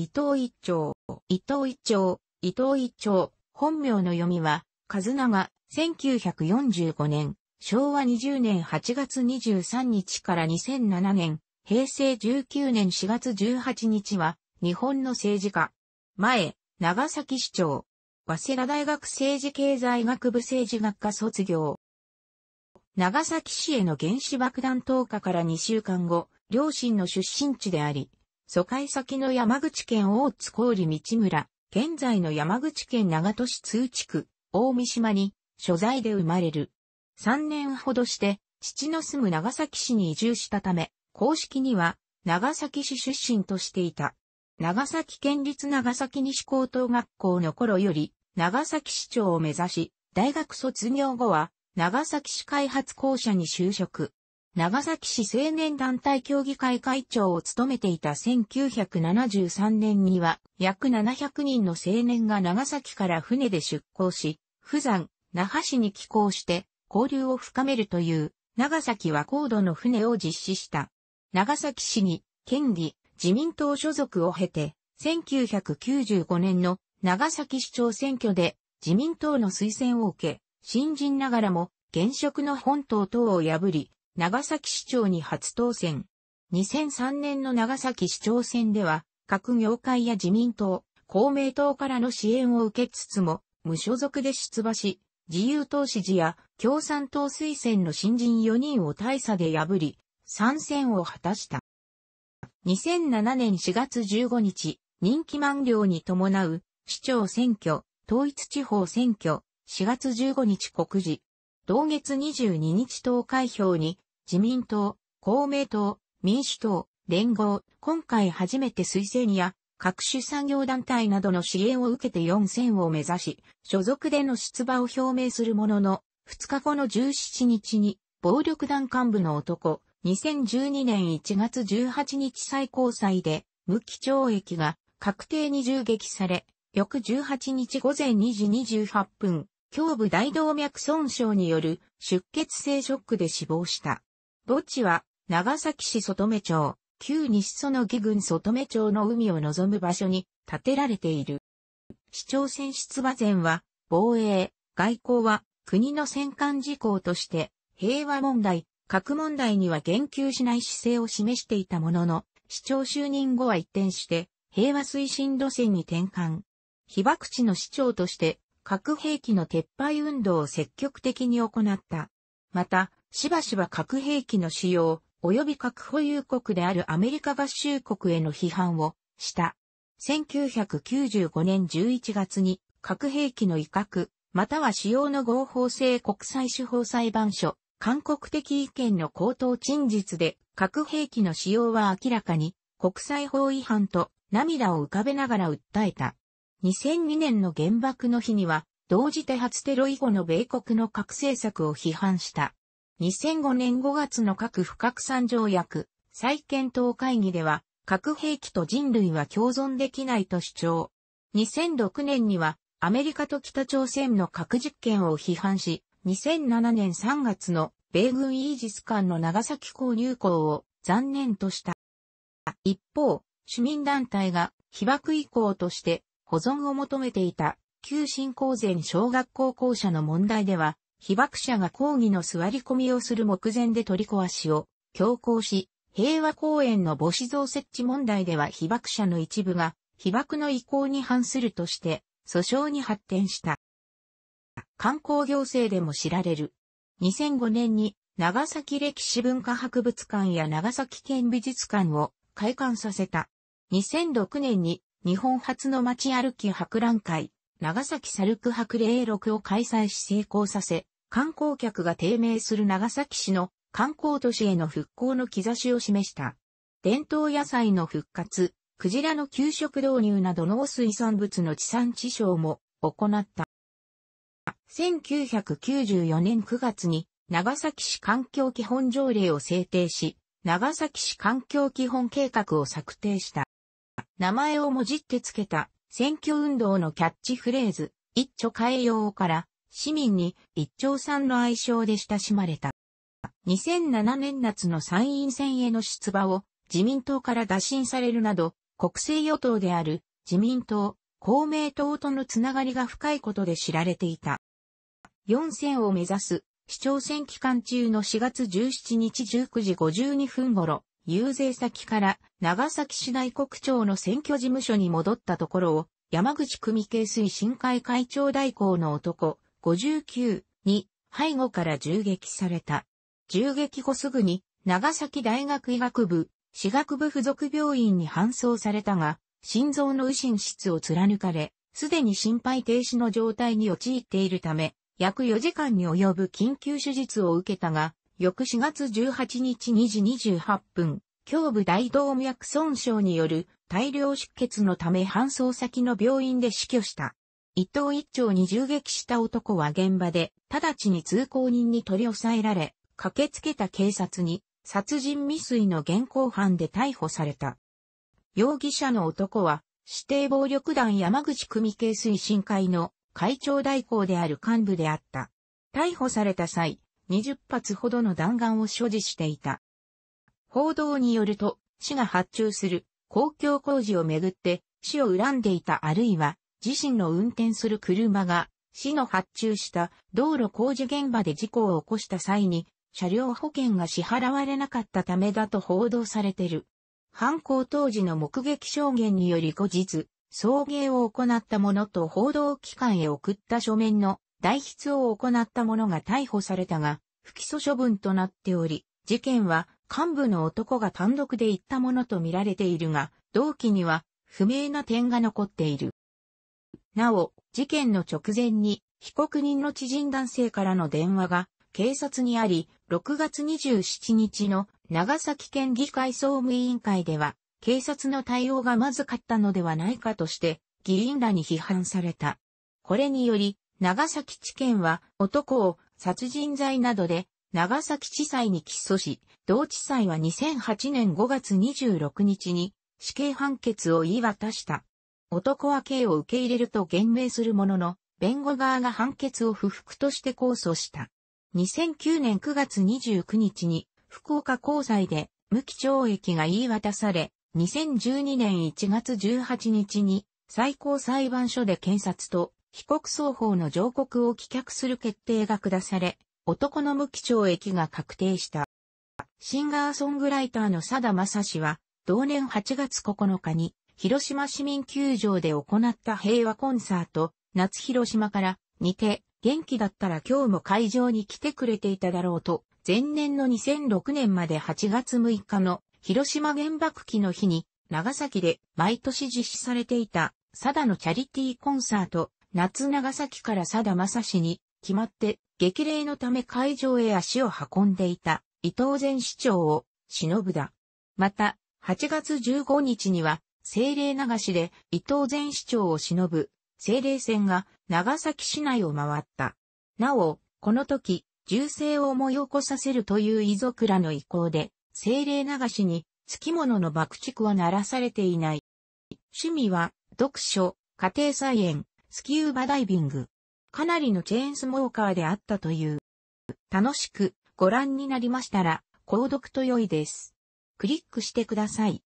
伊藤一長、伊藤一長、伊藤一長、本名の読みは、和永、1945年、昭和20年8月23日から2007年、平成19年4月18日は、日本の政治家。前、長崎市長。早稲田大学政治経済学部政治学科卒業。長崎市への原子爆弾投下から2週間後、両親の出身地であり、疎開先の山口県大津郡道村、現在の山口県長門市通地区、大三島に、所在で生まれる。3年ほどして、父の住む長崎市に移住したため、公式には、長崎市出身としていた。長崎県立長崎西高等学校の頃より、長崎市長を目指し、大学卒業後は、長崎市開発公社に就職。長崎市青年団体協議会会長を務めていた1973年には、約700人の青年が長崎から船で出港し、釜山、那覇市に寄港して、交流を深めるという、長崎は高度の船を実施した。長崎市に、県議、自民党所属を経て、1995年の長崎市長選挙で自民党の推薦を受け、新人ながらも現職の本島等を破り、長崎市長に初当選。2003年の長崎市長選では、各業界や自民党、公明党からの支援を受けつつも、無所属で出馬し、自由党支持や共産党推薦の新人4人を大差で破り、参戦を果たした。2007年4月15日、任期満了に伴う市長選挙、統一地方選挙、4月15日告示、同月22日投開票に自民党、公明党、民主党、連合、今回初めて推薦や各種産業団体などの支援を受けて4選を目指し、所属での出馬を表明するものの、2日後の17日に、暴力団幹部の男、2012年1月18日最高裁で、無期懲役が確定に銃撃され、翌18日午前2時28分、胸部大動脈損傷による出血性ショックで死亡した。墓地は、長崎市外目町、旧西園木郡外目町の海を望む場所に建てられている。市長選出馬前は、防衛、外交は、国の戦艦事項として、平和問題、核問題には言及しない姿勢を示していたものの、市長就任後は一転して、平和推進路線に転換。被爆地の市長として、核兵器の撤廃運動を積極的に行った。また、しばしば核兵器の使用、及び核保有国であるアメリカ合衆国への批判をした。1995年11月に核兵器の威嚇、または使用の合法性国際司法裁判所、韓国的意見の口頭陳述で核兵器の使用は明らかに国際法違反と涙を浮かべながら訴えた。2002年の原爆の日には同時多発テロ以後の米国の核政策を批判した。2005年5月の核不拡散条約、再検討会議では、核兵器と人類は共存できないと主張。2006年には、アメリカと北朝鮮の核実験を批判し、2007年3月の米軍イージス艦の長崎港入港を残念とした。一方、市民団体が被爆遺構として保存を求めていた旧新興前小学校校舎の問題では、被爆者が抗議の座り込みをする目前で取り壊しを強行し、平和公園の母子像設置問題では被爆者の一部が被爆の意向に反するとして訴訟に発展した。観光行政でも知られる。2005年に長崎歴史文化博物館や長崎県美術館を開館させた。2006年に日本初の街歩き博覧会、長崎サルク博霊録を開催し成功させ、観光客が低迷する長崎市の観光都市への復興の兆しを示した。伝統野菜の復活、クジラの給食導入など農水産物の地産地消も行った。1994年9月に長崎市環境基本条例を制定し、長崎市環境基本計画を策定した。名前をもじってつけた選挙運動のキャッチフレーズ、一丁変えようから、市民に一丁さんの愛称で親しまれた。2007年夏の参院選への出馬を自民党から打診されるなど、国政与党である自民党、公明党とのつながりが深いことで知られていた。4選を目指す市長選期間中の4月17日19時52分頃、遊説先から長崎市内国庁の選挙事務所に戻ったところを、山口組系推進会会長代行の男、59に背後から銃撃された。銃撃後すぐに長崎大学医学部、私学部附属病院に搬送されたが、心臓の右心室を貫かれ、すでに心肺停止の状態に陥っているため、約4時間に及ぶ緊急手術を受けたが、翌4月18日2時28分、胸部大動脈損傷による大量出血のため搬送先の病院で死去した。伊藤一丁に銃撃した男は現場で、直ちに通行人に取り押さえられ、駆けつけた警察に、殺人未遂の現行犯で逮捕された。容疑者の男は、指定暴力団山口組系推進会の会長代行である幹部であった。逮捕された際、20発ほどの弾丸を所持していた。報道によると、市が発注する公共工事をめぐって市を恨んでいたあるいは自身の運転する車が市の発注した道路工事現場で事故を起こした際に車両保険が支払われなかったためだと報道されてる。犯行当時の目撃証言により後日、送迎を行ったものと報道機関へ送った書面の代筆を行った者が逮捕されたが、不起訴処分となっており、事件は幹部の男が単独で行ったものと見られているが、同期には不明な点が残っている。なお、事件の直前に被告人の知人男性からの電話が警察にあり、6月27日の長崎県議会総務委員会では、警察の対応がまずかったのではないかとして、議員らに批判された。これにより、長崎地検は男を殺人罪などで長崎地裁に起訴し、同地裁は2008年5月26日に死刑判決を言い渡した。男は刑を受け入れると言命するものの、弁護側が判決を不服として控訴した。2009年9月29日に福岡高裁で無期懲役が言い渡され、2012年1月18日に最高裁判所で検察と被告双方の上告を棄却する決定が下され、男の無期懲役が確定した。シンガーソングライターの佐田正史は、同年8月9日に、広島市民球場で行った平和コンサート、夏広島から似て、元気だったら今日も会場に来てくれていただろうと、前年の2006年まで8月6日の広島原爆期の日に、長崎で毎年実施されていた、佐田のチャリティーコンサート、夏長崎から佐田正史に、決まって激励のため会場へ足を運んでいた伊藤前市長を忍ぶだ。また、8月15日には、精霊流しで伊藤前市長を忍ぶ精霊船が長崎市内を回った。なお、この時、銃声を思い起こさせるという遺族らの意向で、精霊流しに月き物の爆竹は鳴らされていない。趣味は、読書、家庭菜園、スキューバダイビング。かなりのチェーンスモーカーであったという。楽しくご覧になりましたら、購読と良いです。クリックしてください。